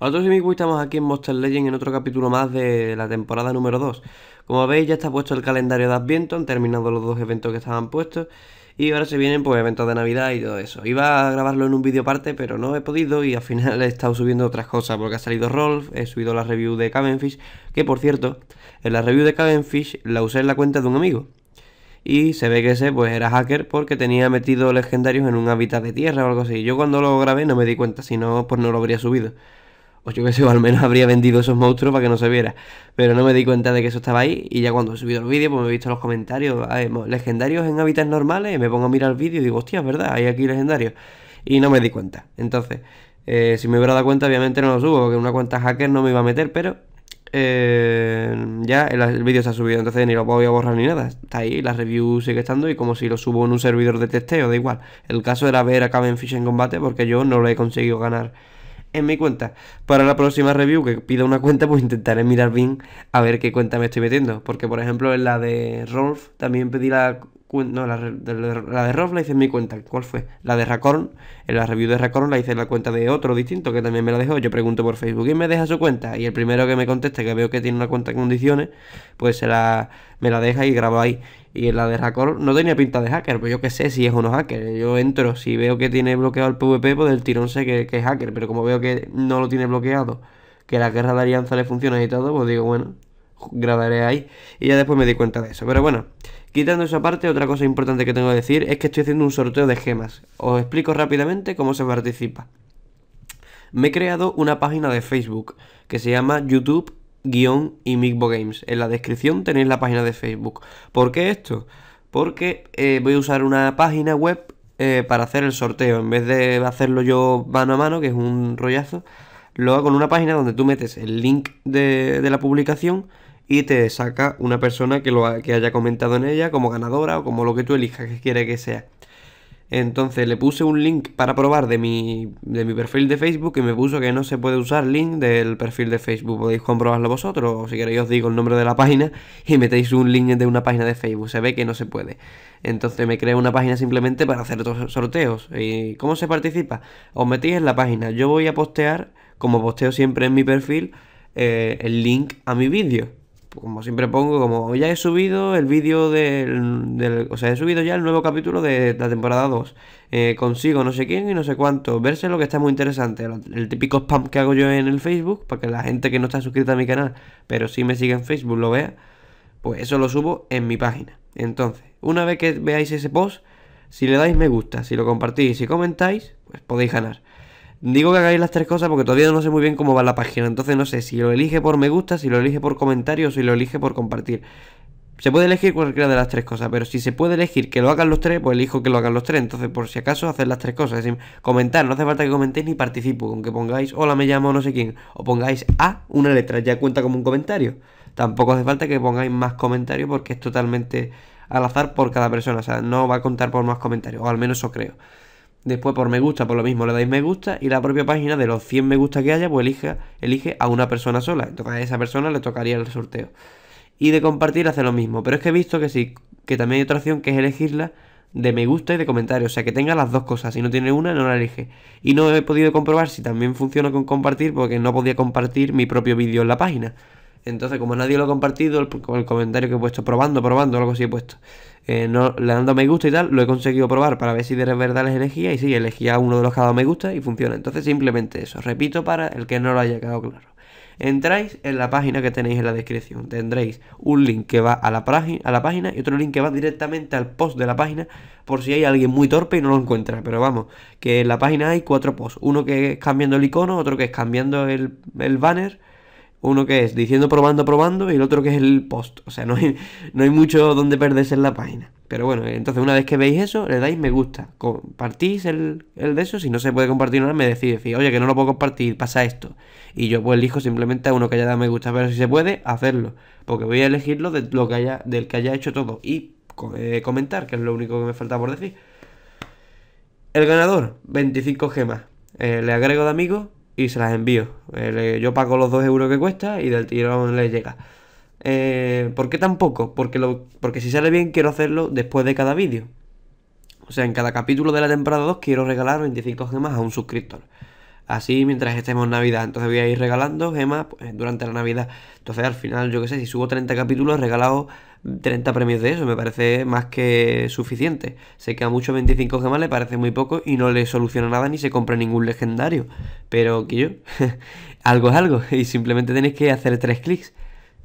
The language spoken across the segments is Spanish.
Nosotros y Miku estamos aquí en Monster Legend en otro capítulo más de la temporada número 2. Como veis ya está puesto el calendario de Adviento, han terminado los dos eventos que estaban puestos y ahora se vienen pues eventos de Navidad y todo eso. Iba a grabarlo en un vídeo aparte pero no he podido y al final he estado subiendo otras cosas porque ha salido Rolf, he subido la review de Cavenfish, que por cierto, en la review de Cavenfish la usé en la cuenta de un amigo y se ve que ese pues era hacker porque tenía metido legendarios en un hábitat de tierra o algo así. Yo cuando lo grabé no me di cuenta, si no pues no lo habría subido. Pues yo que sé, o al menos habría vendido esos monstruos para que no se viera. Pero no me di cuenta de que eso estaba ahí y ya cuando he subido el vídeo, pues me he visto los comentarios, legendarios en hábitats normales, me pongo a mirar el vídeo y digo, hostia, es verdad, hay aquí legendarios. Y no me di cuenta. Entonces, eh, si me hubiera dado cuenta, obviamente no lo subo, porque una cuenta hacker no me iba a meter, pero eh, ya el, vídeo se ha subido, entonces ni lo voy a borrar ni nada. Está ahí, la review sigue estando y como si lo subo en un servidor de testeo, da igual. El caso era ver a en Fish en combate porque yo no lo he conseguido ganar en mi cuenta. Para la próxima review que pida una cuenta, pues intentaré mirar bien a ver qué cuenta me estoy metiendo. Porque, por ejemplo, en la de Rolf también pedí la, no, la, de, la de la hice en mi cuenta. ¿Cuál fue? La de Racorn. En la review de Racorn la hice en la cuenta de otro distinto que también me la dejó. Yo pregunto por Facebook, ¿quién me deja su cuenta? Y el primero que me conteste que veo que tiene una cuenta en condiciones, pues se la, me la deja y grabo ahí. Y en la de Racorn no tenía pinta de hacker, Pero pues yo qué sé si es uno hacker. Yo entro, si veo que tiene bloqueado el PvP, pues del tirón sé que, que es hacker. Pero como veo que no lo tiene bloqueado, que la guerra de alianza le funciona y todo, pues digo, bueno, grabaré ahí. Y ya después me di cuenta de eso. Pero bueno. Quitando esa parte, otra cosa importante que tengo que decir es que estoy haciendo un sorteo de gemas. Os explico rápidamente cómo se participa. Me he creado una página de Facebook que se llama YouTube guión y Games. En la descripción tenéis la página de Facebook. ¿Por qué esto? Porque eh, voy a usar una página web eh, para hacer el sorteo. En vez de hacerlo yo mano a mano, que es un rollazo, lo hago en una página donde tú metes el link de la publicación y te saca una persona que, lo que haya comentado en ella como ganadora o como lo que tú elijas que quiere que sea. Entonces le puse un link para probar de mi, perfil de Facebook y me puso que no se puede usar link del perfil de Facebook. Podéis comprobarlo vosotros o si queréis os digo el nombre de la página y metéis un link de una página de Facebook. Se ve que no se puede. Entonces me creé una página simplemente para hacer otros sorteos. ¿Y cómo se participa? Os metéis en la página. Yo voy a postear, como posteo siempre en mi perfil, eh, el link a mi vídeo como siempre pongo, como ya he subido el vídeo del, O sea, he subido ya el nuevo capítulo de la temporada 2. Eh, consigo no sé quién y no sé cuánto. Verse lo que está muy interesante. El típico spam que hago yo en el Facebook, para que la gente que no está suscrita a mi canal, pero sí me sigue en Facebook, lo vea. Pues eso lo subo en mi página. Entonces, una vez que veáis ese post, si le dais me gusta, si lo compartís si comentáis, pues podéis ganar. Digo que hagáis las tres cosas porque todavía no sé muy bien cómo va la página. Entonces no sé si lo elige por me gusta, si lo elige por comentarios o si lo elige por compartir. Se puede elegir cualquiera de las tres cosas, pero si se puede elegir que lo hagan los tres, pues elijo que lo hagan los tres. Entonces, por si acaso, hacer las tres cosas. comentar, no hace falta que comentéis ni participo. Con que pongáis hola, me llamo no sé quién, o pongáis a una letra, ya cuenta como un comentario. Tampoco hace falta que pongáis más comentarios porque es totalmente al azar por cada persona. O sea, no va a contar por más comentarios, o al menos eso creo. Después por me gusta, por lo mismo le dais me gusta y la propia página de los 100 me gusta que haya, pues elige a una persona sola. Entonces a esa persona le tocaría el sorteo. Y de compartir hace lo mismo, pero es que he visto que sí, que también hay otra opción que es elegirla de me gusta y de comentario, o sea que tenga las dos cosas, si no tiene una no la elige. Y no he podido comprobar si también funciona con compartir porque no podía compartir mi propio vídeo en la página. Entonces, como nadie lo ha compartido, el, comentario que he puesto, probando, probando, algo así he puesto, eh, no, le dando me gusta y tal, lo he conseguido probar para ver si de verdad les elegía. Y sí, elegía uno de los que ha dado me gusta y funciona. Entonces, simplemente eso. Repito para el que no lo haya quedado claro. Entráis en la página que tenéis en la descripción. Tendréis un link que va a la, a la página y otro link que va directamente al post de la página por si hay alguien muy torpe y no lo encuentra. Pero vamos, que en la página hay cuatro posts. Uno que es cambiando el icono, otro que es cambiando el banner, uno que es diciendo probando, probando, y el otro que es el post. O sea, no hay, no hay mucho donde perderse en la página. Pero bueno, entonces una vez que veis eso, le dais me gusta. Compartís el, de eso. Si no se puede compartir nada, me decís, oye, que no lo puedo compartir, pasa esto. Y yo pues elijo simplemente a uno que haya dado me gusta. Pero si se puede, hacerlo. Porque voy a elegirlo de lo que haya, del que haya hecho todo. Y eh, comentar, que es lo único que me falta por decir. El ganador, 25 gemas. Eh, le agrego de amigo y se las envío. Eh, yo pago los 2 euros que cuesta y del tirón les llega. Eh, ¿Por qué tampoco? Porque, lo, porque si sale bien quiero hacerlo después de cada vídeo. O sea, en cada capítulo de la temporada 2 quiero regalar 25 gemas a un suscriptor. Así mientras estemos en Navidad. Entonces voy a ir regalando gemas pues, durante la Navidad. Entonces al final, yo que sé, si subo 30 capítulos, he regalado 30 premios de eso, me parece más que suficiente. Sé que a muchos 25 gemas le parece muy poco y no le soluciona nada ni se compra ningún legendario. Pero que yo, algo es algo y simplemente tenéis que hacer tres clics.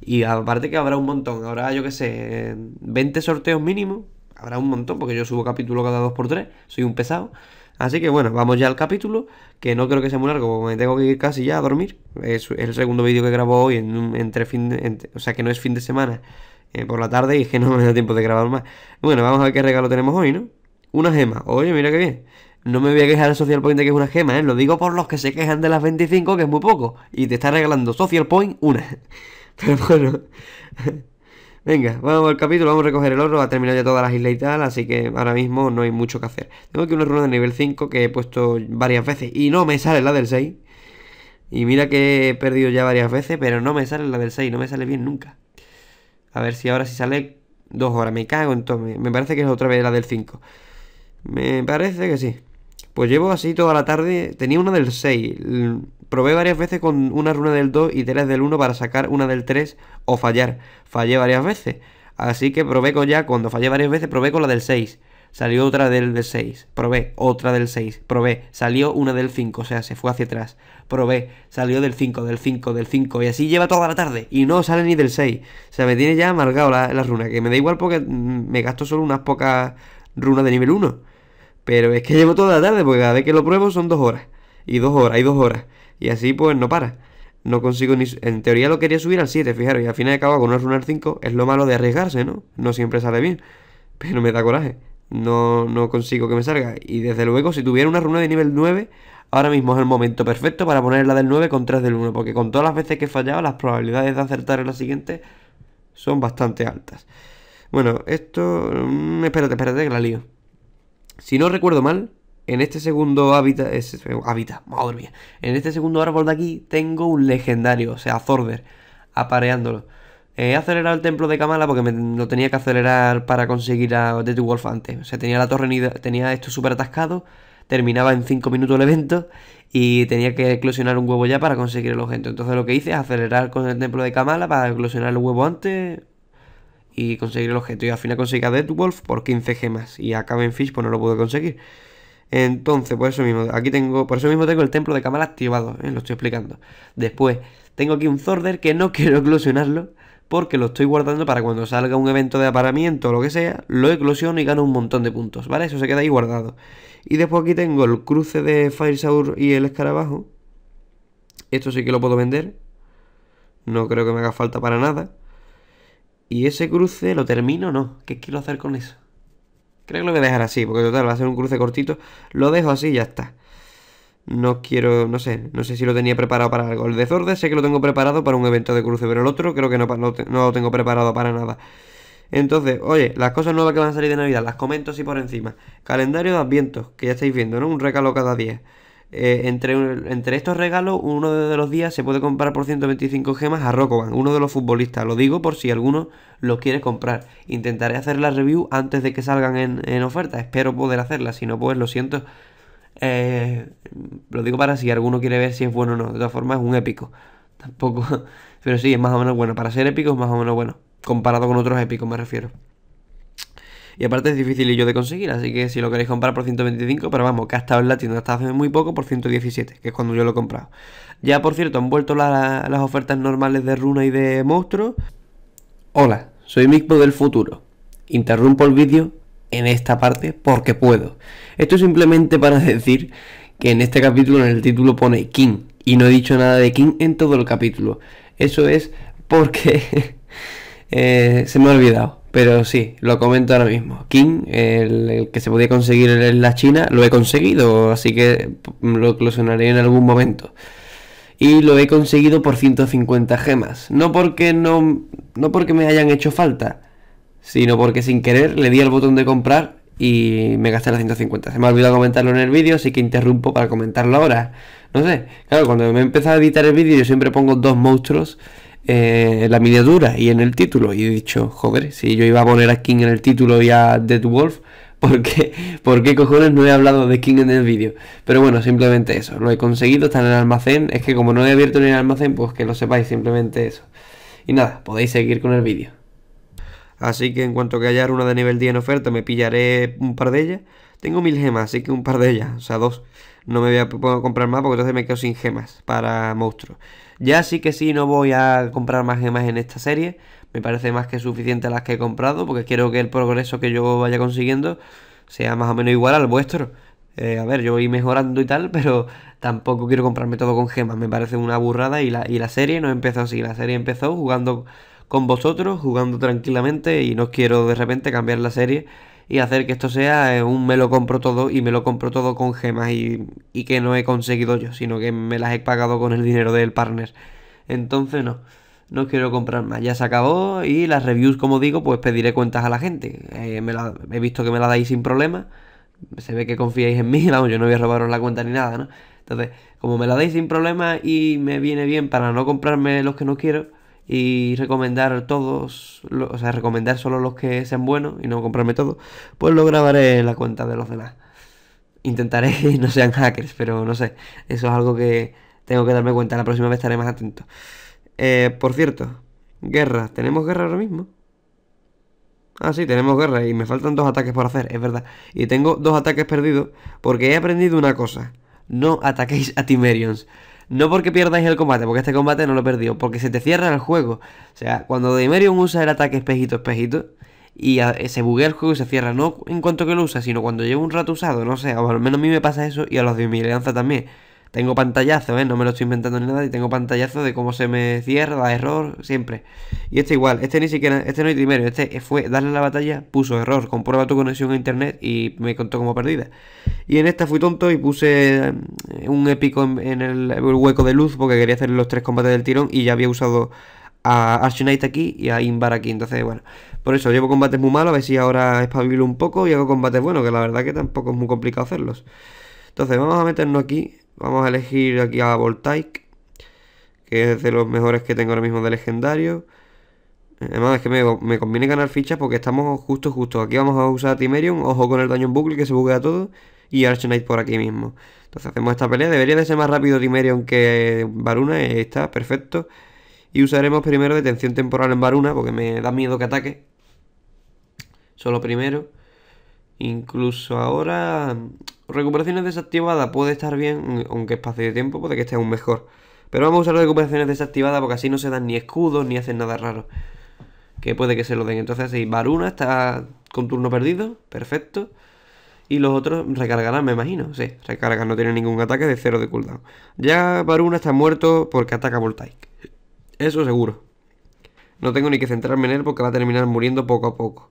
Y aparte que habrá un montón, habrá yo que sé, 20 sorteos mínimo, habrá un montón porque yo subo capítulo cada 2x3, soy un pesado. Así que bueno, vamos ya al capítulo, que no creo que sea muy largo, me tengo que ir casi ya a dormir. Es el segundo vídeo que grabo hoy, en, entre fin o sea que no es fin de semana, eh, por la tarde y es que no me da tiempo de grabar más. Bueno, vamos a ver qué regalo tenemos hoy, ¿no? Una gema. Oye, mira que bien. No me voy a quejar de Social Point de que es una gema, ¿eh? Lo digo por los que se quejan de las 25, que es muy poco. Y te está regalando Social Point una. Pero bueno. Venga, vamos al capítulo, vamos a recoger el oro, a terminar ya todas las islas y tal, así que ahora mismo no hay mucho que hacer. Tengo aquí una runa de nivel 5 que he puesto varias veces y no me sale la del 6. Y mira que he perdido ya varias veces, pero no me sale la del 6, no me sale bien nunca. A ver si ahora si sale dos horas. Me cago en todo. Me parece que es otra vez la del 5. Me parece que sí. Pues llevo así toda la tarde. Tenía una del 6. Probé varias veces con una runa del 2 y tres del 1 para sacar una del 3 o fallar. Fallé varias veces. Así que probé con ya, cuando fallé varias veces, probé con la del 6 salió otra del 6, probé otra del 6, probé, salió una del 5, o sea, se fue hacia atrás, probé, salió del 5, del 5, del 5, y así lleva toda la tarde, y no sale ni del 6. O sea, me tiene ya amargado la, la runa, que me da igual porque mm, me gasto solo unas pocas runas de nivel 1. Pero es que llevo toda la tarde, porque cada vez que lo pruebo son dos horas, y dos horas, y dos horas, y así pues no para no consigo ni... En teoría lo quería subir al 7, fijaros, y al final acabo con una runa al 5, es lo malo de arriesgarse, ¿no? No siempre sale bien, pero me da coraje. No, no consigo que me salga. Y desde luego, si tuviera una runa de nivel 9, ahora mismo es el momento perfecto para poner la del 9 con 3 del 1. Porque con todas las veces que he fallado, las probabilidades de acertar en la siguiente son bastante altas. Bueno, esto... Mm, espérate, espérate que la lío. Si no recuerdo mal, en este segundo hábitat... Es, hábitat, madre mía. En este segundo árbol de aquí tengo un legendario, o sea, Zorder, apareándolo. He acelerado el templo de Kamala porque me lo tenía que acelerar para conseguir a Dead Wolf antes. O sea, tenía la torre tenía esto súper atascado, terminaba en 5 minutos el evento y tenía que eclosionar un huevo ya para conseguir el objeto. Entonces lo que hice es acelerar con el templo de Kamala para eclosionar el huevo antes y conseguir el objeto. Y al final conseguí a Dead Wolf por 15 gemas y a Caven Fish pues no lo pude conseguir. Entonces, por eso mismo, aquí tengo, por eso mismo tengo el templo de Kamala activado, ¿eh? lo estoy explicando. Después, tengo aquí un Zorder que no quiero eclosionarlo porque lo estoy guardando para cuando salga un evento de aparamiento o lo que sea, lo eclosiono y gano un montón de puntos, ¿vale? Eso se queda ahí guardado. Y después aquí tengo el cruce de Firesaur y el escarabajo. Esto sí que lo puedo vender. No creo que me haga falta para nada. Y ese cruce, ¿lo termino no? ¿Qué quiero hacer con eso? Creo que lo voy a dejar así, porque total, va a ser un cruce cortito. Lo dejo así y ya está. No quiero, no sé, no sé si lo tenía preparado para algo. El desorden sé que lo tengo preparado para un evento de cruce, pero el otro creo que no, no, no lo tengo preparado para nada. Entonces, oye, las cosas nuevas que van a salir de Navidad, las comento así por encima. Calendario de Advientos, que ya estáis viendo, ¿no? Un regalo cada día. Eh, entre, entre estos regalos, uno de los días se puede comprar por 125 gemas a Rocoban, uno de los futbolistas. Lo digo por si alguno lo quiere comprar. Intentaré hacer la review antes de que salgan en oferta. Espero poder hacerla. Si no, pues lo siento, eh, lo digo para si alguno quiere ver si es bueno o no. De todas formas, es un épico. Tampoco. Pero sí, es más o menos bueno. Para ser épico es más o menos bueno. Comparado con otros épicos, me refiero. Y aparte es difícil y yo de conseguir, así que si lo queréis comprar por 125, pero vamos, que ha estado en la tienda hasta hace muy poco por 117, que es cuando yo lo he comprado. Ya por cierto, han vuelto las ofertas normales de runa y de monstruo. Hola, soy Mixpo del futuro. Interrumpo el vídeo en esta parte porque puedo. Esto es simplemente para decir que en este capítulo en el título pone King y no he dicho nada de King en todo el capítulo. Eso es porque eh, se me ha olvidado. Pero sí, lo comento ahora mismo. King, el, que se podía conseguir en la China, lo he conseguido, así que mm, lo closionaré en algún momento. Y lo he conseguido por 150 gemas. No porque no, no porque me hayan hecho falta, sino porque sin querer le di al botón de comprar y me gasté las 150. Se me ha olvidado comentarlo en el vídeo, así que interrumpo para comentarlo ahora. No sé, claro, cuando me he empezado a editar el vídeo yo siempre pongo dos monstruos en eh, la miniatura y en el título. Y he dicho, joder, si yo iba a poner a King en el título y a Dead Wolf, ¿por qué, ¿por qué cojones no he hablado de King en el vídeo? Pero bueno, simplemente eso. Lo he conseguido, está en el almacén. Es que como no he abierto ni el almacén, pues que lo sepáis, simplemente eso. Y nada, podéis seguir con el vídeo. Así que en cuanto que haya una de nivel 10 en oferta, me pillaré un par de ellas. Tengo mil gemas, así que un par de ellas, o sea, dos. No me voy a comprar más porque entonces me quedo sin gemas para monstruos. Ya sí que sí, no voy a comprar más gemas en esta serie. Me parece más que suficiente las que he comprado porque quiero que el progreso que yo vaya consiguiendo sea más o menos igual al vuestro. Eh, a ver, yo voy mejorando y tal, pero tampoco quiero comprarme todo con gemas. Me parece una burrada y la, y la serie no empezó así. La serie empezó jugando con vosotros jugando tranquilamente y no quiero de repente cambiar la serie y hacer que esto sea eh, un me lo compro todo y me lo compro todo con gemas y, que no he conseguido yo, sino que me las he pagado con el dinero del partner. Entonces no, no quiero comprar más. Ya se acabó y las reviews, como digo, pues pediré cuentas a la gente. Eh, he visto que me la dais sin problema. Se ve que confiáis en mí, vamos, yo no voy a robaros la cuenta ni nada, ¿no? Entonces, como me la dais sin problema y me viene bien para no comprarme los que no quiero, y recomendar todos, o sea, recomendar solo los que sean buenos y no comprarme todo, pues lo grabaré en la cuenta de los demás. Intentaré que no sean hackers, pero no sé, eso es algo que tengo que darme cuenta, la próxima vez estaré más atento. Eh, por cierto, guerra, ¿tenemos guerra ahora mismo? Ah, sí, tenemos guerra y me faltan dos ataques por hacer, es verdad. Y tengo dos ataques perdidos porque he aprendido una cosa no ataquéis a Timerions. No porque pierdáis el combate, porque este combate no lo he perdido, porque se te cierra el juego. O sea, cuando Dimerion usa el ataque espejito, espejito, y eh, se buguea el juego y se cierra, no en cuanto que lo usa, sino cuando lleva un rato usado, no sé, o al menos a mí me pasa eso y a los de mi alianza también. Tengo pantallazo, ¿eh? No me lo estoy inventando ni nada. Y tengo pantallazo de cómo se me cierra, da error, siempre. Y este igual, este ni siquiera, este no es primero. Este fue darle la batalla, puso error, comprueba tu conexión a internet y me contó como perdida. Y en esta fui tonto y puse eh, un épico en, el, hueco de luz porque quería hacer los tres combates del tirón y ya había usado a Knight aquí y a Inbar aquí. Entonces, bueno, por eso llevo combates muy malos, a ver si ahora espabilo un poco y hago combates buenos, que la verdad que tampoco es muy complicado hacerlos. Entonces, vamos a meternos aquí Vamos a elegir aquí a Voltaic, que es de los mejores que tengo ahora mismo de legendario. Además es que me, conviene ganar fichas porque estamos justo justo. Aquí vamos a usar a ojo con el daño en bucle que se buguea todo. Y Archonite por aquí mismo. Entonces hacemos esta pelea. Debería de ser más rápido Timerion que Varuna. Está perfecto. Y usaremos primero detención temporal en Varuna porque me da miedo que ataque. Solo primero. Incluso ahora Recuperaciones desactivadas puede estar bien, aunque espacio de tiempo puede que esté aún mejor. Pero vamos a usar recuperaciones desactivadas porque así no se dan ni escudos ni hacen nada raro. Que puede que se lo den. Entonces sí, Varuna está con turno perdido, perfecto. Y los otros recargarán, me imagino. Sí, recargan, no tienen ningún ataque de cero de cooldown. Ya Varuna está muerto porque ataca Voltaic. Eso seguro. No tengo ni que centrarme en él porque va a terminar muriendo poco a poco.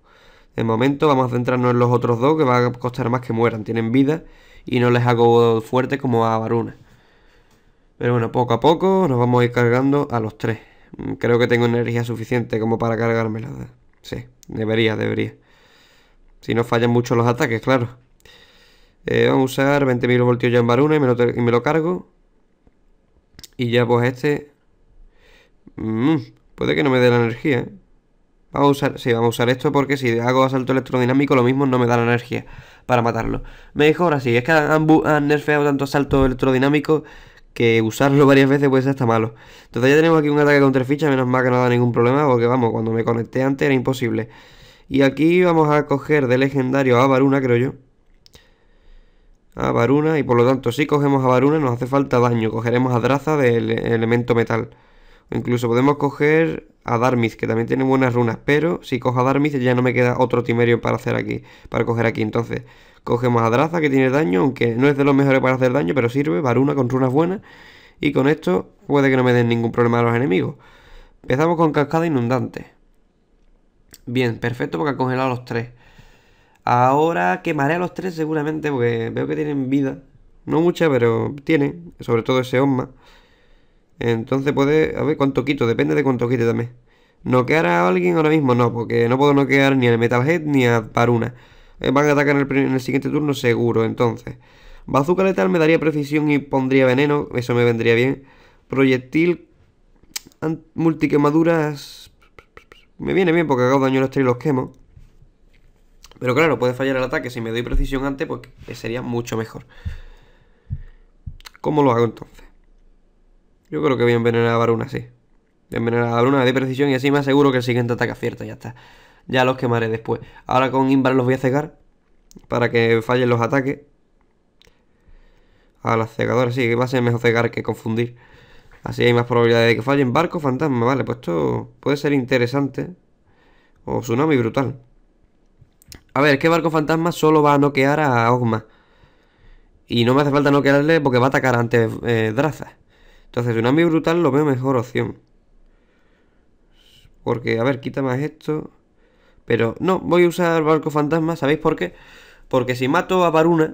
De momento vamos a centrarnos en los otros dos que va a costar más que mueran. Tienen vida y no les hago fuerte como a Varuna. Pero bueno, poco a poco nos vamos a ir cargando a los tres. Mm, creo que tengo energía suficiente como para cargármela. Sí, debería, debería. Si no fallan mucho los ataques, claro. Eh, vamos a usar 20.000 voltios ya en Varuna y me, lo, cargo. Y ya pues este... Mm, puede que no me dé la energía, ¿eh? Vamos a usar, vamos a usar esto porque si hago asalto electrodinámico lo mismo no me da la energía para matarlo. Me dijo ahora sí, es que han, nerfeado tanto asalto electrodinámico que usarlo varias veces puede ser hasta malo. Entonces ya tenemos aquí un ataque contra ficha, menos mal que no da ningún problema porque vamos, cuando me conecté antes era imposible. Y aquí vamos a coger de legendario a Varuna, creo yo. A Varuna, y por lo tanto si cogemos a Varuna nos hace falta daño. Cogeremos a Draza del elemento metal. Incluso podemos coger a Darmis que también tiene buenas runas, pero si cojo a Darmis ya no me queda otro Timerio para hacer aquí, para coger aquí. Entonces, cogemos a Draza, que tiene daño, aunque no es de los mejores para hacer daño, pero sirve, Varuna con runas buenas, y con esto puede que no me den ningún problema a los enemigos. Empezamos con Cascada Inundante. Bien, perfecto porque ha congelado a los tres. Ahora quemaré a los tres seguramente porque veo que tienen vida. No mucha, pero tienen, sobre todo ese Osma. Entonces puede... A ver, cuánto quito. Depende de cuánto quite también. ¿Noquear a alguien ahora mismo? No, porque no puedo noquear ni al Metalhead ni a Paruna. Eh, van a atacar en el, siguiente turno seguro, entonces. Bazooka letal me daría precisión y pondría veneno. Eso me vendría bien. Proyectil... Multiquemaduras... Me viene bien porque hago daño a los tres y los quemo. Pero claro, puede fallar el ataque. Si me doy precisión antes, pues sería mucho mejor. ¿Cómo lo hago entonces? Yo creo que voy a envenenar a Baruna, sí. Voy a envenenar a de precisión y así me aseguro que el siguiente ataque acierta, ya está. Ya los quemaré después. Ahora con Imbar los voy a cegar para que fallen los ataques. A las cegadoras, sí, que va a ser mejor cegar que confundir. Así hay más probabilidad de que fallen. Barco fantasma, vale, pues esto puede ser interesante. O tsunami brutal. A ver, es que barco fantasma solo va a noquear a Ogma. Y no me hace falta noquearle porque va a atacar antes eh, Draza. Entonces, un amigo Brutal lo veo mejor opción. Porque, a ver, quita más esto. Pero no, voy a usar Barco Fantasma, ¿sabéis por qué? Porque si mato a Varuna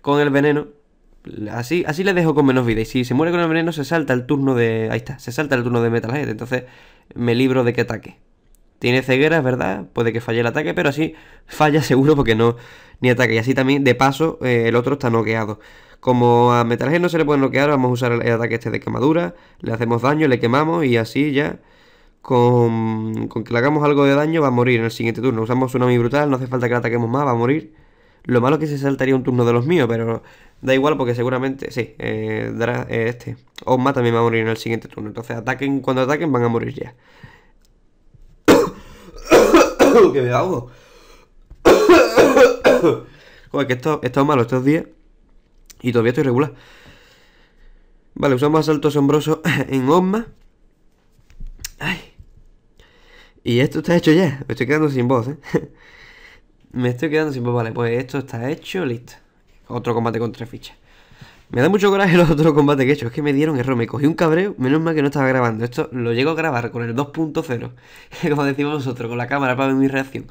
con el veneno, así, así le dejo con menos vida. Y si se muere con el veneno, se salta el turno de... Ahí está, se salta el turno de Metalhead. Entonces me libro de que ataque. Tiene ceguera ¿verdad? Puede que falle el ataque, pero así falla seguro porque no... Ni ataque. Y así también, de paso, eh, el otro está noqueado. Como a Metalhead no se le puede bloquear, vamos a usar el ataque este de quemadura, le hacemos daño, le quemamos y así ya, con, que le hagamos algo de daño, va a morir en el siguiente turno. Usamos ami Brutal, no hace falta que le ataquemos más, va a morir. Lo malo es que se saltaría un turno de los míos, pero da igual porque seguramente, sí, eh, dará, eh, este. Osma también va a morir en el siguiente turno. Entonces ataquen, cuando ataquen van a morir ya. ¿Qué me hago? Joder, que esto, está malo estos días. Y todavía estoy regular. Vale, usamos asalto asombroso en Osma. Ay. Y esto está hecho ya. Me estoy quedando sin voz, ¿eh? Me estoy quedando sin voz. Vale, pues esto está hecho, listo. Otro combate con tres fichas. Me da mucho coraje los otros combates que he hecho. Es que me dieron error. Me cogí un cabreo. Menos mal que no estaba grabando. Esto lo llego a grabar con el 2.0. Como decimos nosotros, con la cámara para ver mi reacción.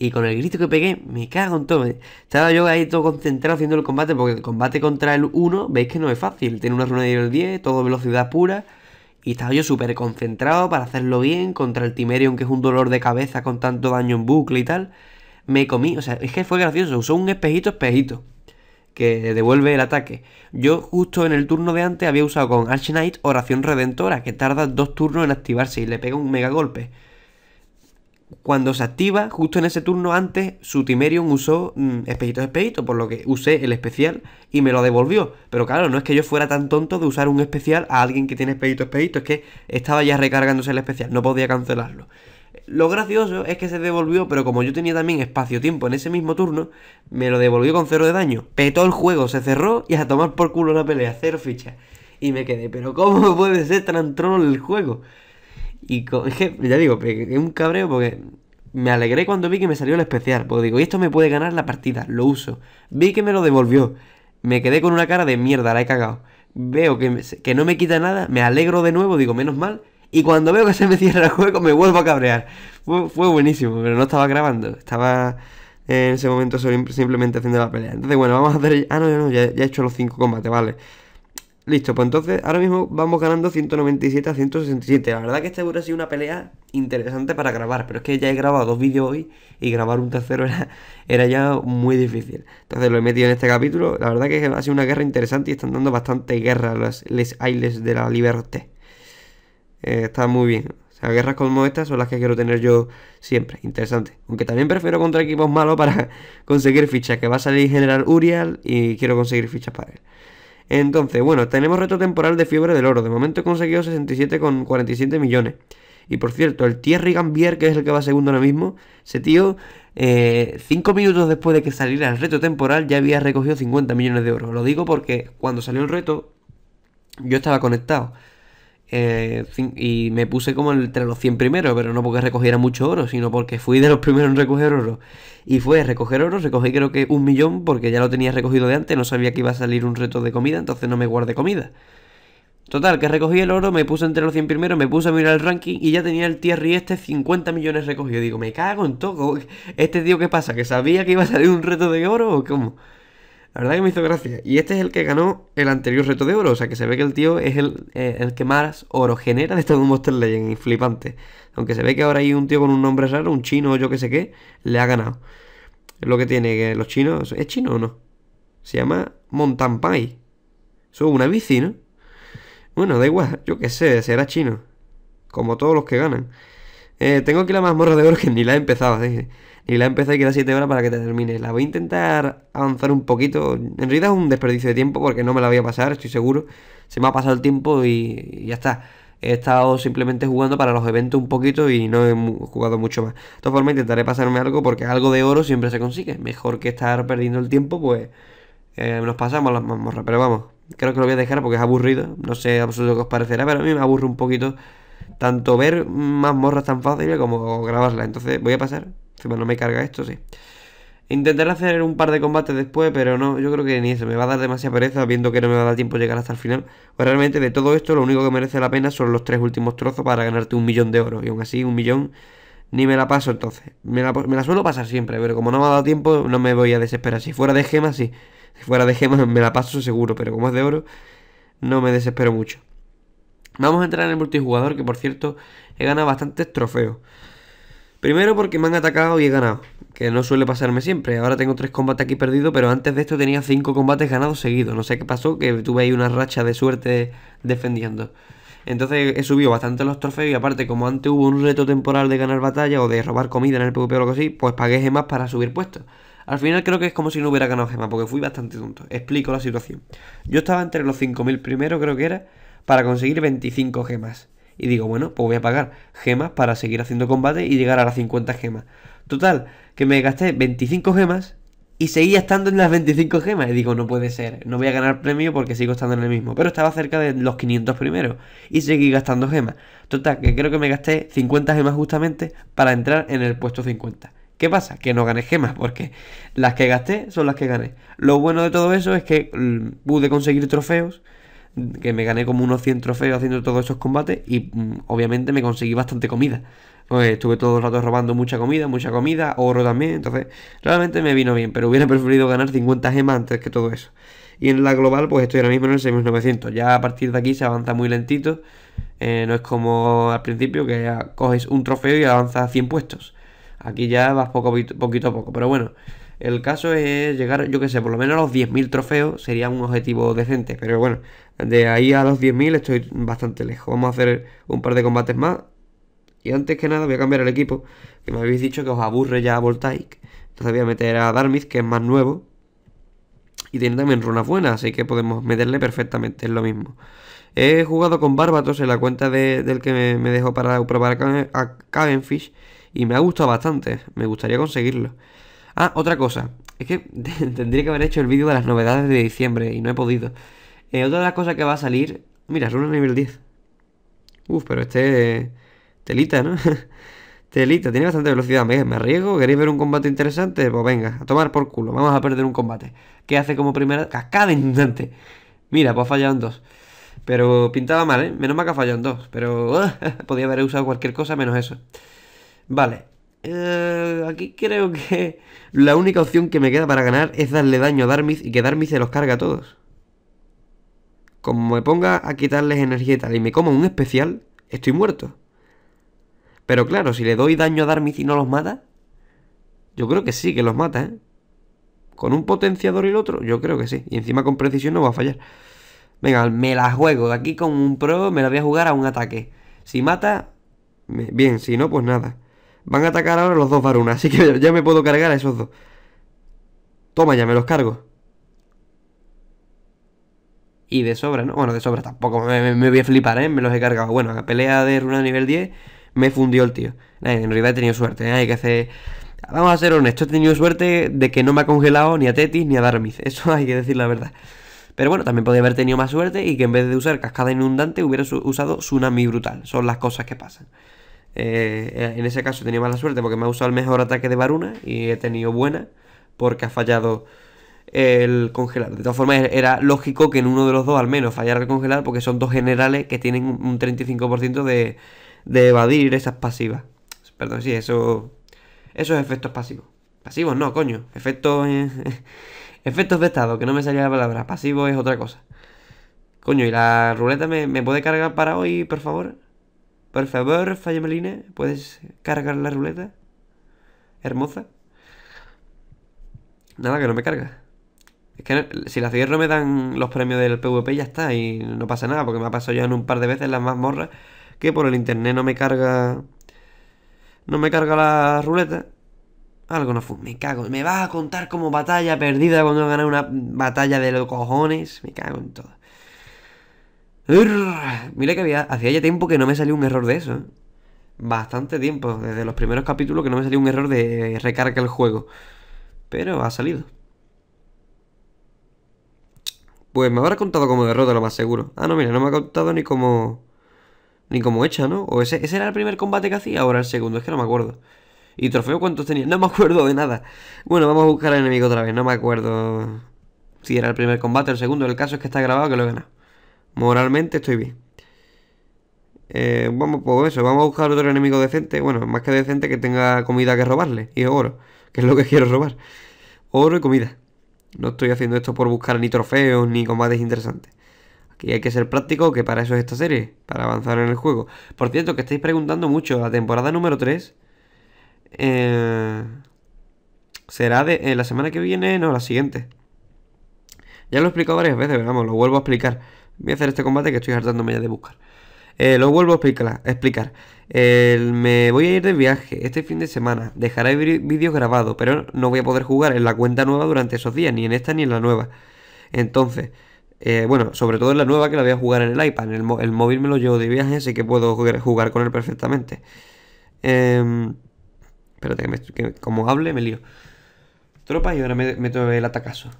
Y con el grito que pegué, me cago en todo. Estaba yo ahí todo concentrado haciendo el combate, porque el combate contra el 1, veis que no es fácil. Tiene una runa de nivel 10, todo velocidad pura. Y estaba yo súper concentrado para hacerlo bien contra el Timerion, que es un dolor de cabeza con tanto daño en bucle y tal. Me comí, o sea, es que fue gracioso. Usó un espejito, espejito que devuelve el ataque. Yo justo en el turno de antes había usado con Arch Knight Oración Redentora, que tarda dos turnos en activarse y le pega un mega golpe cuando se activa, justo en ese turno antes, su Timerion usó mmm, espejito por lo que usé el especial y me lo devolvió. Pero claro, no es que yo fuera tan tonto de usar un especial a alguien que tiene espejito espejito, es que estaba ya recargándose el especial, no podía cancelarlo. Lo gracioso es que se devolvió, pero como yo tenía también espacio-tiempo en ese mismo turno, me lo devolvió con cero de daño. Petó el juego, se cerró y a tomar por culo la pelea, cero ficha. Y me quedé, pero ¿cómo puede ser tan troll el juego? Y es que, ya digo, es un cabreo porque me alegré cuando vi que me salió el especial. Porque digo, y esto me puede ganar la partida, lo uso. Vi que me lo devolvió. Me quedé con una cara de mierda, la he cagado. Veo que, que no me quita nada, me alegro de nuevo, digo, menos mal. Y cuando veo que se me cierra el juego, me vuelvo a cabrear. Fue, buenísimo, pero no estaba grabando. Estaba eh, en ese momento simplemente haciendo la pelea. Entonces, bueno, vamos a hacer. Ah, no, no, ya, ya he hecho los cinco combates, vale. Listo, pues entonces ahora mismo vamos ganando 197 a 167. La verdad que este hubiera sido una pelea interesante para grabar, pero es que ya he grabado dos vídeos hoy y grabar un tercero era, ya muy difícil. Entonces lo he metido en este capítulo. La verdad que ha sido una guerra interesante y están dando bastante guerra a las Les Isles de la Libertad. Eh, está muy bien. O sea, guerras como estas son las que quiero tener yo siempre. Interesante. Aunque también prefiero contra equipos malos para conseguir fichas, que va a salir General Urial y quiero conseguir fichas para él. Entonces, bueno, tenemos reto temporal de fiebre del oro. De momento he conseguido 67,47 millones. Y por cierto, el Thierry Gambier, que es el que va segundo ahora mismo, ese tío, 5 eh, minutos después de que saliera el reto temporal, ya había recogido 50 millones de oro. Lo digo porque cuando salió el reto, yo estaba conectado eh, y me puse como entre los 100 primeros, pero no porque recogiera mucho oro, sino porque fui de los primeros en recoger oro. Y fue recoger oro, recogí creo que un millón porque ya lo tenía recogido de antes, no sabía que iba a salir un reto de comida, entonces no me guardé comida. Total, que recogí el oro, me puse entre los 100 primeros, me puse a mirar el ranking y ya tenía el tierry este 50 millones recogido. Digo, me cago en todo. ¿Este tío qué pasa? ¿Que sabía que iba a salir un reto de oro o cómo? La verdad que me hizo gracia. Y este es el que ganó el anterior reto de oro. O sea que se ve que el tío es el, eh, el que más oro genera de todo Monster Legend. flipante. Aunque se ve que ahora hay un tío con un nombre raro, un chino o yo que sé qué, le ha ganado. Es lo que tiene que los chinos. ¿Es chino o no? Se llama Mountain es una bici, ¿no? Bueno, da igual, yo qué sé, será chino. Como todos los que ganan. Eh, tengo aquí la mazmorra de oro que ni la he empezado, dije. Y la empecé y queda 7 horas para que te termine. La voy a intentar avanzar un poquito. En realidad es un desperdicio de tiempo porque no me la voy a pasar, estoy seguro. Se me ha pasado el tiempo y, ya está. He estado simplemente jugando para los eventos un poquito y no he jugado mucho más. De todas formas, intentaré pasarme algo porque algo de oro siempre se consigue. Mejor que estar perdiendo el tiempo, pues eh, nos pasamos las mazmorras. Pero vamos, creo que lo voy a dejar porque es aburrido. No sé absoluto qué os parecerá, pero a mí me aburre un poquito tanto ver mazmorras tan fáciles como grabarlas. Entonces voy a pasar Encima no me carga esto, sí. Intentaré hacer un par de combates después, pero no, yo creo que ni eso. Me va a dar demasiada pereza viendo que no me va a dar tiempo llegar hasta el final. Pues realmente de todo esto lo único que merece la pena son los tres últimos trozos para ganarte un millón de oro. Y aún así, un millón ni me la paso entonces. Me la, me la suelo pasar siempre, pero como no me ha dado tiempo, no me voy a desesperar. Si fuera de gemas, sí. Si fuera de gemas me la paso seguro, pero como es de oro, no me desespero mucho. Vamos a entrar en el multijugador, que por cierto, he ganado bastantes trofeos. Primero porque me han atacado y he ganado, que no suele pasarme siempre. Ahora tengo tres combates aquí perdidos, pero antes de esto tenía cinco combates ganados seguidos. No sé qué pasó, que tuve ahí una racha de suerte defendiendo. Entonces he subido bastante los trofeos y aparte como antes hubo un reto temporal de ganar batalla o de robar comida en el PvP o algo así, pues pagué gemas para subir puestos. Al final creo que es como si no hubiera ganado gemas porque fui bastante tonto. Explico la situación. Yo estaba entre los 5.000 primero, creo que era para conseguir 25 gemas. Y digo, bueno, pues voy a pagar gemas para seguir haciendo combate y llegar a las 50 gemas. Total, que me gasté 25 gemas y seguía estando en las 25 gemas. Y digo, no puede ser, no voy a ganar premio porque sigo estando en el mismo. Pero estaba cerca de los 500 primeros y seguí gastando gemas. Total, que creo que me gasté 50 gemas justamente para entrar en el puesto 50. ¿Qué pasa? Que no gané gemas porque las que gasté son las que gané. Lo bueno de todo eso es que mm, pude conseguir trofeos que me gané como unos 100 trofeos haciendo todos esos combates y mm, obviamente me conseguí bastante comida. Pues estuve todo el rato robando mucha comida, mucha comida, oro también, entonces realmente me vino bien, pero hubiera preferido ganar 50 gemas antes que todo eso. Y en la global pues estoy ahora mismo en el 6900, ya a partir de aquí se avanza muy lentito, eh, no es como al principio que coges un trofeo y avanzas 100 puestos. Aquí ya vas poco, poquito a poco, pero bueno, el caso es llegar, yo que sé, por lo menos a los 10.000 trofeos sería un objetivo decente. Pero bueno, de ahí a los 10.000 estoy bastante lejos. Vamos a hacer un par de combates más. Y antes que nada voy a cambiar el equipo, que me habéis dicho que os aburre ya Voltaic. Entonces voy a meter a Darmith, que es más nuevo. Y tiene también runas buenas, así que podemos meterle perfectamente, es lo mismo. He jugado con Barbatos en la cuenta de, del que me, dejó para probar a Cavenfish y me ha gustado bastante, me gustaría conseguirlo. Ah, otra cosa. Es que tendría que haber hecho el vídeo de las novedades de diciembre y no he podido. Eh, otra de las cosas que va a salir. Mira, una nivel 10. Uf, pero este. Telita, ¿no? Telita, tiene bastante velocidad. Me, arriesgo. ¿Queréis ver un combate interesante? Pues venga, a tomar por culo. Vamos a perder un combate. ¿Qué hace como primera? Cascada instante. Mira, pues ha fallado en dos. Pero pintaba mal, ¿eh? Menos mal que ha fallado en dos. Pero. podía haber usado cualquier cosa menos eso. Vale. Eh, aquí creo que la única opción que me queda para ganar es darle daño a Darmis y que Darmis se los carga a todos. Como me ponga a quitarles energía y tal y me coma un especial, estoy muerto. Pero claro, si le doy daño a Darmis y no los mata, yo creo que sí que los mata, ¿eh? Con un potenciador y el otro, yo creo que sí. Y encima con precisión no va a fallar. Venga, me la juego. Aquí con un pro me la voy a jugar a un ataque. Si mata, bien. Si no, pues nada. Van a atacar ahora los dos varunas, así que ya me puedo cargar a esos dos. Toma, ya me los cargo. Y de sobra, ¿no? Bueno, de sobra tampoco me, voy a flipar, ¿eh? Me los he cargado. Bueno, la pelea de runa nivel 10 me fundió el tío. en realidad he tenido suerte, ¿eh? Hay que hacer... Vamos a ser honestos, he tenido suerte de que no me ha congelado ni a Tetis ni a Darmith. Eso hay que decir la verdad. Pero bueno, también podría haber tenido más suerte y que en vez de usar cascada inundante hubiera usado tsunami brutal. Son las cosas que pasan. Eh, en ese caso tenía mala suerte porque me ha usado el mejor ataque de Varuna y he tenido buena porque ha fallado el congelar. De todas formas, era lógico que en uno de los dos al menos fallara el congelar porque son dos generales que tienen un 35% de, evadir esas pasivas. Perdón, sí, eso, esos efectos pasivos. Pasivos no, coño. Efectos, efectos de estado, que no me salía la palabra. Pasivo es otra cosa. Coño, ¿y la ruleta me puede cargar para hoy, por favor? Por favor, Melina, ¿puedes cargar la ruleta? Hermosa. Nada, que no me carga. Es que si las cierro me dan los premios del PvP ya está, y no pasa nada, porque me ha pasado ya en un par de veces las mazmorras que por el internet no me carga. No me carga la ruleta. Algo no fue, me cago. Me vas a contar como batalla perdida cuando ganar una batalla de los cojones. Me cago en todo mira que había, hacía ya tiempo que no me salió un error de eso. ¿eh? Bastante tiempo, desde los primeros capítulos que no me salió un error de recarga el juego. Pero ha salido. Pues me habrá contado como derrota, lo más seguro. Ah, no, mira, no me ha contado ni como. Ni como hecha, ¿no? O ese, ese era el primer combate que hacía, ahora el segundo, es que no me acuerdo. ¿Y trofeo cuántos tenía? No me acuerdo de nada. Bueno, vamos a buscar al enemigo otra vez, no me acuerdo si era el primer combate, el segundo. El caso es que está grabado que lo he ganado. Moralmente estoy bien. Eh, vamos, por pues eso, vamos a buscar otro enemigo decente. Bueno, más que decente que tenga comida que robarle. Y oro, que es lo que quiero robar. Oro y comida. No estoy haciendo esto por buscar ni trofeos ni combates interesantes. Aquí hay que ser práctico, que para eso es esta serie, para avanzar en el juego. Por cierto, que estáis preguntando mucho, la temporada número 3 eh, será de eh, la semana que viene, no, la siguiente. Ya lo he explicado varias veces, vamos, lo vuelvo a explicar. Voy a hacer este combate que estoy hartándome ya de buscar. Eh, lo vuelvo a explicar. explicar. me voy a ir de viaje este fin de semana. Dejaré vídeos grabados, pero no voy a poder jugar en la cuenta nueva durante esos días, ni en esta ni en la nueva. Entonces, eh, bueno, sobre todo en la nueva que la voy a jugar en el iPad. el, móvil me lo llevo de viaje, así que puedo jugar, con él perfectamente. Em, espérate, que, como hable me lío. Tropa y ahora me meto el atacazo.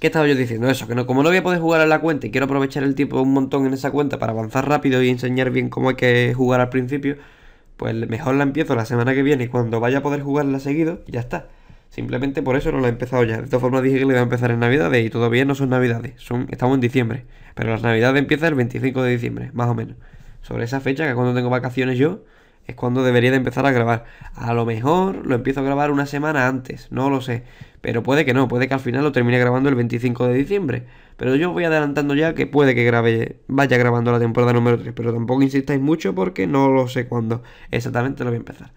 ¿Qué estaba yo diciendo? Eso, que no, como no voy a poder jugar a la cuenta y quiero aprovechar el tiempo un montón en esa cuenta para avanzar rápido y enseñar bien cómo hay que jugar al principio, pues mejor la empiezo la semana que viene y cuando vaya a poder jugarla seguido, ya está. Simplemente por eso no la he empezado ya. De todas formas dije que le iba a empezar en Navidades y todavía no son Navidades, son, estamos en diciembre. Pero las Navidades empiezan el 25 de diciembre, más o menos. Sobre esa fecha, que cuando tengo vacaciones yo, es cuando debería de empezar a grabar. A lo mejor lo empiezo a grabar una semana antes, no lo sé. Pero puede que no, puede que al final lo termine grabando el 25 de diciembre. Pero yo voy adelantando ya que puede que grabe, vaya grabando la temporada número 3. Pero tampoco insistáis mucho porque no lo sé cuándo exactamente lo voy a empezar.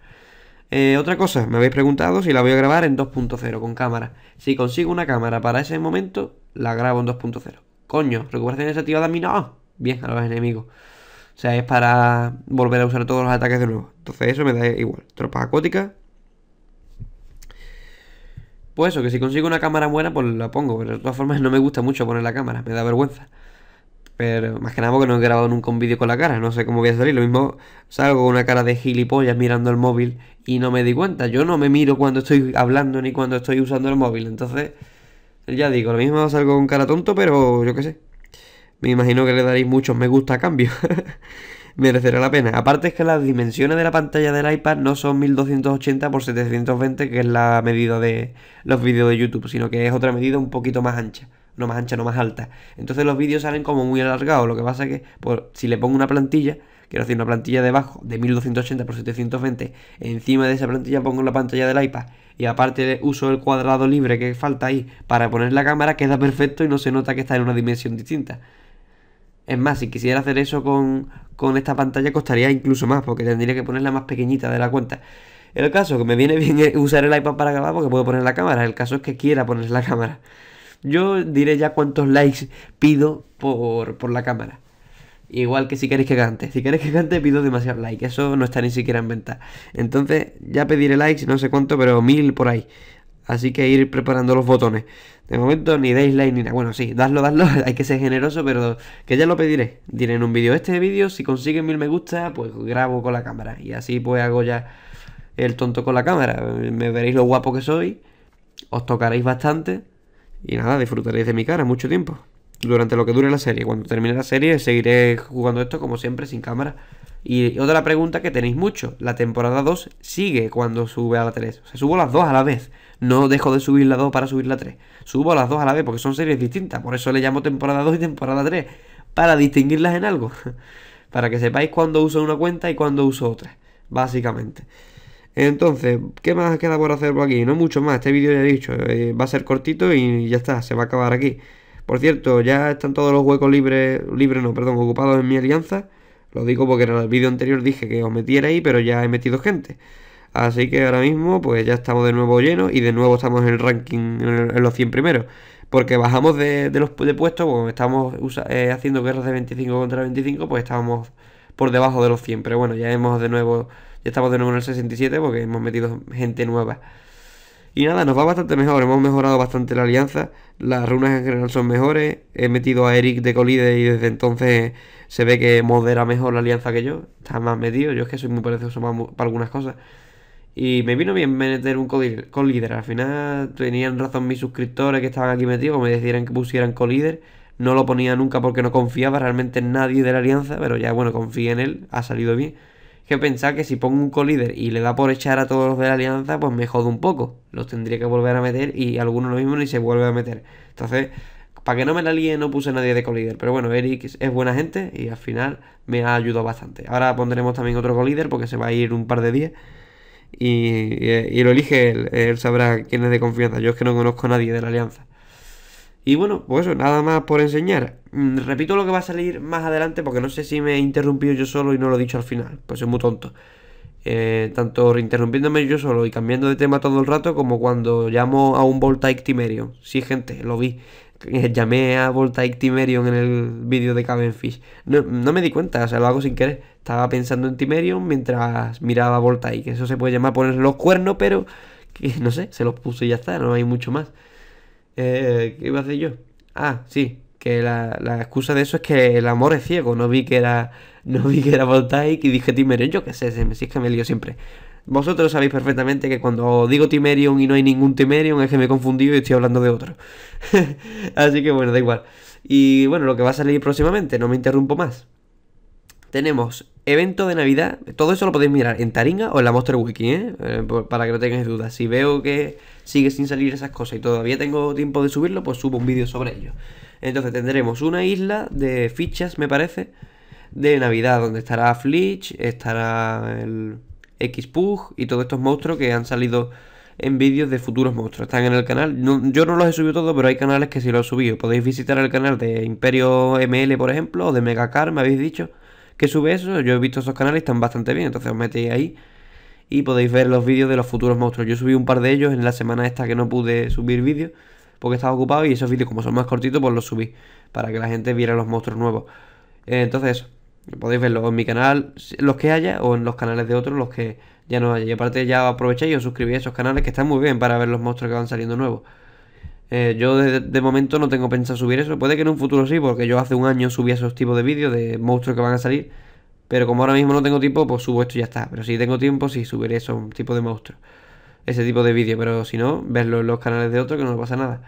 Eh, otra cosa, me habéis preguntado si la voy a grabar en 2.0 con cámara. Si consigo una cámara para ese momento, la grabo en 2.0. Coño, recuperación desactivada de mí no. Ah, bien, a los enemigos. O sea, es para volver a usar todos los ataques de nuevo. Entonces eso me da igual. Tropas acuáticas, pues eso, que si consigo una cámara buena, pues la pongo. Pero de todas formas no me gusta mucho poner la cámara, me da vergüenza. Pero más que nada porque no he grabado nunca un vídeo con la cara, no sé cómo voy a salir. Lo mismo salgo con una cara de gilipollas mirando el móvil y no me di cuenta. Yo no me miro cuando estoy hablando ni cuando estoy usando el móvil. Entonces, ya digo, lo mismo salgo con cara tonto, pero yo qué sé. Me imagino que le daréis muchos me gusta a cambio. merecerá la pena. Aparte es que las dimensiones de la pantalla del iPad no son 1280 x 720, que es la medida de los vídeos de YouTube, sino que es otra medida un poquito más ancha. No más ancha, no más alta. Entonces los vídeos salen como muy alargados. Lo que pasa es que si le pongo una plantilla, quiero decir una plantilla debajo de 1280 x 720, encima de esa plantilla pongo la pantalla del iPad y aparte uso el cuadrado libre que falta ahí para poner la cámara, queda perfecto y no se nota que está en una dimensión distinta. Es más, si quisiera hacer eso con, esta pantalla costaría incluso más, porque tendría que ponerla más pequeñita de la cuenta. El caso que me viene bien usar el iPad para grabar porque puedo poner la cámara. El caso es que quiera poner la cámara. Yo diré ya cuántos likes pido por, por la cámara. Igual que si queréis que cante. Si queréis que cante, pido demasiados likes. Eso no está ni siquiera en venta. Entonces, ya pediré likes, no sé cuánto, pero mil por ahí. Así que ir preparando los botones. De momento ni deis like ni nada. Bueno, sí, dadlo, dadlo. Hay que ser generoso, pero que ya lo pediré. Diré en un vídeo. Este vídeo, si consiguen mil me gusta, pues grabo con la cámara. Y así pues hago ya el tonto con la cámara. Me veréis lo guapo que soy. Os tocaréis bastante. Y nada, disfrutaréis de mi cara mucho tiempo. Durante lo que dure la serie. Cuando termine la serie seguiré jugando esto como siempre sin cámara. Y otra pregunta que tenéis mucho. La temporada 2 sigue cuando sube a la 3. O sea, subo las dos a la vez no dejo de subir la 2 para subir la 3. Subo las dos a la vez porque son series distintas. Por eso le llamo temporada 2 y temporada 3. Para distinguirlas en algo. para que sepáis cuándo uso una cuenta y cuándo uso otra. Básicamente. Entonces, ¿qué más queda por hacer por aquí? No mucho más. Este vídeo ya he dicho. Eh, va a ser cortito y ya está. Se va a acabar aquí. Por cierto, ya están todos los huecos libres. Libres no, perdón, ocupados en mi alianza. Lo digo porque en el vídeo anterior dije que os metiera ahí pero ya he metido gente. Así que ahora mismo pues ya estamos de nuevo llenos y de nuevo estamos en el ranking, en, los 100 primeros. Porque bajamos de, de los puestos, pues, estamos eh, haciendo guerras de 25 contra 25, pues estábamos por debajo de los 100. Pero bueno, ya hemos de nuevo, ya estamos de nuevo en el 67 porque hemos metido gente nueva. Y nada, nos va bastante mejor, hemos mejorado bastante la alianza, las runas en general son mejores, he metido a Eric de Colide y desde entonces se ve que modera mejor la alianza que yo, está más metido, yo es que soy muy perezoso para algunas cosas. Y me vino bien meter un colíder Al final tenían razón mis suscriptores que estaban aquí metidos, me decían que pusieran colíder No lo ponía nunca porque no confiaba realmente en nadie de la alianza, pero ya bueno, confié en él, ha salido bien. Que pensar que si pongo un colíder y le da por echar a todos los de la alianza, pues me jodo un poco. Los tendría que volver a meter y algunos lo mismo ni se vuelve a meter. Entonces, para que no me la líe, no puse nadie de colíder Pero bueno, Eric es buena gente y al final me ha ayudado bastante. Ahora pondremos también otro colíder porque se va a ir un par de días y, lo elige él, él sabrá quién es de confianza. Yo es que no conozco a nadie de la alianza. Y bueno, pues eso, nada más por enseñar. Mm, repito lo que va a salir más adelante porque no sé si me he interrumpido yo solo y no lo he dicho al final. Pues es muy tonto. Eh, tanto interrumpiéndome yo solo y cambiando de tema todo el rato como cuando llamo a un Voltaic Timerio. Sí, gente, lo vi. llamé a Voltaic Timerion en el vídeo de Cabenfish No, no me di cuenta, o sea, lo hago sin querer. Estaba pensando en Timerion mientras miraba a Voltaic. Eso se puede llamar poner los cuernos, pero no sé, se los puse y ya está, no hay mucho más. Eh, ¿Qué iba a hacer yo? Ah, sí, que la, excusa de eso es que el amor es ciego. No vi que era, no vi que era Voltaic y dije Timerion, yo qué sé, si es que me lío siempre. Vosotros sabéis perfectamente que cuando digo Timerion y no hay ningún Timerion es que me he confundido y estoy hablando de otro. Así que bueno, da igual. Y bueno, lo que va a salir próximamente, no me interrumpo más. Tenemos evento de Navidad. Todo eso lo podéis mirar en Taringa o en la Monster Wiki, ¿eh? eh para que no tengáis dudas. Si veo que sigue sin salir esas cosas y todavía tengo tiempo de subirlo, pues subo un vídeo sobre ello. Entonces tendremos una isla de fichas, me parece, de Navidad, donde estará Flitch, estará el Xpug y todos estos monstruos que han salido en vídeos de futuros monstruos. Están en el canal. yo no los he subido todos, pero hay canales que sí los he subido. Podéis visitar el canal de Imperio ML, por ejemplo, o de Megacar, me habéis dicho que sube eso. Yo he visto esos canales, y están bastante bien. Entonces os metéis ahí y podéis ver los vídeos de los futuros monstruos. Yo subí un par de ellos en la semana esta que no pude subir vídeos porque estaba ocupado y esos vídeos como son más cortitos pues los subí para que la gente viera los monstruos nuevos. Entonces, Podéis verlo en mi canal, los que haya, o en los canales de otros, los que ya no haya. Y aparte ya aprovechéis y os suscribís a esos canales que están muy bien para ver los monstruos que van saliendo nuevos. Eh, yo de, momento no tengo pensado subir eso. Puede que en un futuro sí, porque yo hace un año subí esos tipos de vídeos de monstruos que van a salir. Pero como ahora mismo no tengo tiempo, pues subo esto y ya está. Pero si tengo tiempo, sí subiré esos tipos de monstruos. Ese tipo de vídeo. Pero si no, verlo en los canales de otros que no pasa nada.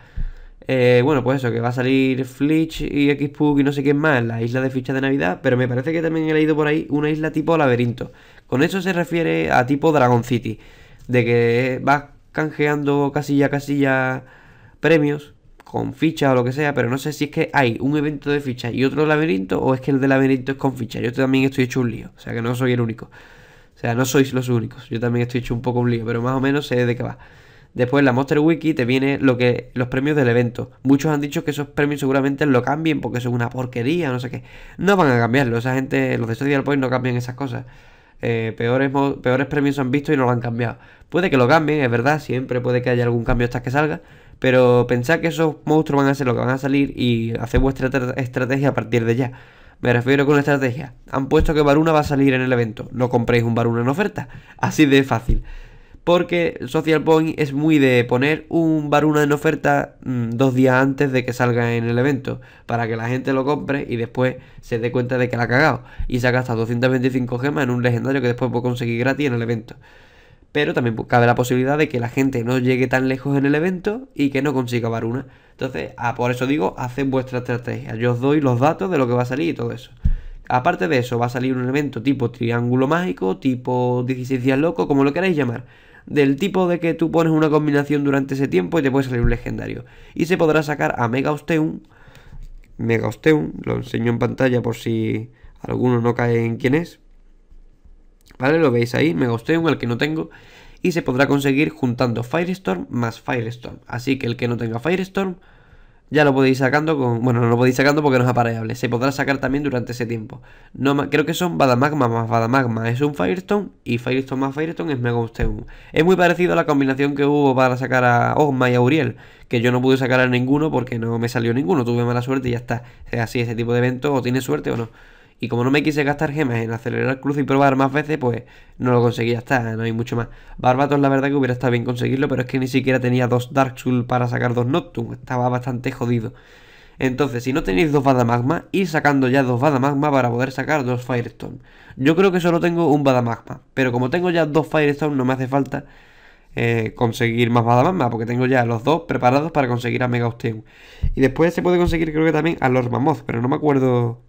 Eh, bueno, pues eso, que va a salir Flitch y Xpug y no sé quién más, la isla de fichas de Navidad, pero me parece que también he leído por ahí una isla tipo laberinto. Con eso se refiere a tipo Dragon City, de que vas canjeando casilla a casilla premios con fichas o lo que sea, pero no sé si es que hay un evento de fichas y otro laberinto o es que el de laberinto es con fichas. Yo también estoy hecho un lío, o sea que no soy el único. O sea, no sois los únicos, yo también estoy hecho un poco un lío, pero más o menos sé de qué va. Después la Monster Wiki te viene lo que, los premios del evento. Muchos han dicho que esos premios seguramente lo cambien porque son una porquería, no sé qué. No van a cambiarlo, esa gente, los de Social Point no cambian esas cosas. Eh, peores, premios han visto y no lo han cambiado. Puede que lo cambien, es verdad, siempre puede que haya algún cambio hasta que salga. Pero pensad que esos monstruos van a ser lo que van a salir y hacer vuestra estrategia a partir de ya. Me refiero con una estrategia. Han puesto que Baruna va a salir en el evento. No compréis un Baruna en oferta. Así de fácil porque Social Point es muy de poner un Varuna en oferta mm, dos días antes de que salga en el evento, para que la gente lo compre y después se dé cuenta de que la ha cagado. Y se ha gastado 225 gemas en un legendario que después puede conseguir gratis en el evento. Pero también cabe la posibilidad de que la gente no llegue tan lejos en el evento y que no consiga Varuna. Entonces, por eso digo, haced vuestra estrategia. Yo os doy los datos de lo que va a salir y todo eso. Aparte de eso, va a salir un evento tipo triángulo mágico, tipo 16 días loco, como lo queráis llamar del tipo de que tú pones una combinación durante ese tiempo y te puede salir un legendario. Y se podrá sacar a Mega Megaosteum, lo enseño en pantalla por si alguno no cae en quién es. ¿Vale? Lo veis ahí, Mega el que no tengo. Y se podrá conseguir juntando Firestorm más Firestorm. Así que el que no tenga Firestorm ya lo podéis sacando con... Bueno, no lo podéis sacando porque no es apareable. Se podrá sacar también durante ese tiempo. No, creo que son Badamagma más Badamagma es un Firestone y Firestone más Firestone es 1. Es muy parecido a la combinación que hubo para sacar a Osma y a Uriel, que yo no pude sacar a ninguno porque no me salió ninguno. Tuve mala suerte y ya está. Es así, ese tipo de evento o tiene suerte o no. Y como no me quise gastar gemas en acelerar cruce y probar más veces, pues no lo conseguí hasta, no hay mucho más. Barbatos la verdad que hubiera estado bien conseguirlo, pero es que ni siquiera tenía dos Dark Souls para sacar dos Nocturne, estaba bastante jodido. Entonces, si no tenéis dos magma ir sacando ya dos magma para poder sacar dos Firestone. Yo creo que solo tengo un Badamagma, pero como tengo ya dos Firestone no me hace falta eh, conseguir más magma porque tengo ya los dos preparados para conseguir a Mega Y después se puede conseguir creo que también a los Mammoth, pero no me acuerdo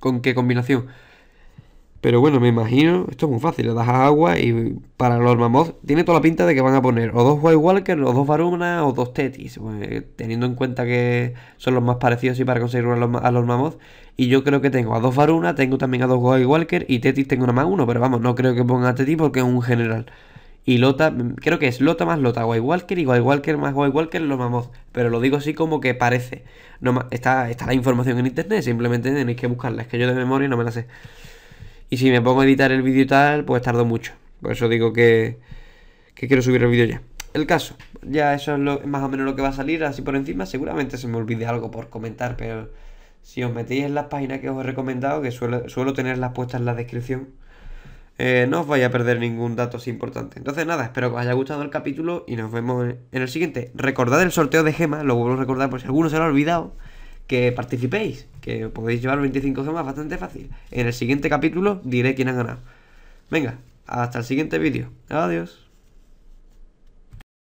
con qué combinación. Pero bueno, me imagino, esto es muy fácil, le das agua y para los mamots tiene toda la pinta de que van a poner o dos White Walker, o dos Varuna, o dos Tetis, pues, eh, teniendo en cuenta que son los más parecidos y para conseguir a los, Y yo creo que tengo a dos Varuna, tengo también a dos White Walker y Tetis tengo nada más uno, pero vamos, no creo que pongan a Tetis porque es un general y Lota, creo que es Lota más Lota, White Walker y White Walker más Walker lo pero lo digo así como que parece. No, está, está la información en internet, simplemente tenéis que buscarla, es que yo de memoria no me la sé. Y si me pongo a editar el vídeo y tal, pues tardo mucho. Por eso digo que, que quiero subir el vídeo ya. El caso, ya eso es lo, más o menos lo que va a salir así por encima. Seguramente se me olvide algo por comentar, pero si os metéis en las páginas que os he recomendado, que suelo, suelo tenerlas puestas en la descripción eh, no os voy a perder ningún dato así importante. Entonces nada, espero que os haya gustado el capítulo y nos vemos en el siguiente. Recordad el sorteo de gemas, lo vuelvo a recordar por si alguno se lo ha olvidado, que participéis, que podéis llevar 25 gemas bastante fácil. En el siguiente capítulo diré quién ha ganado. Venga, hasta el siguiente vídeo. Adiós.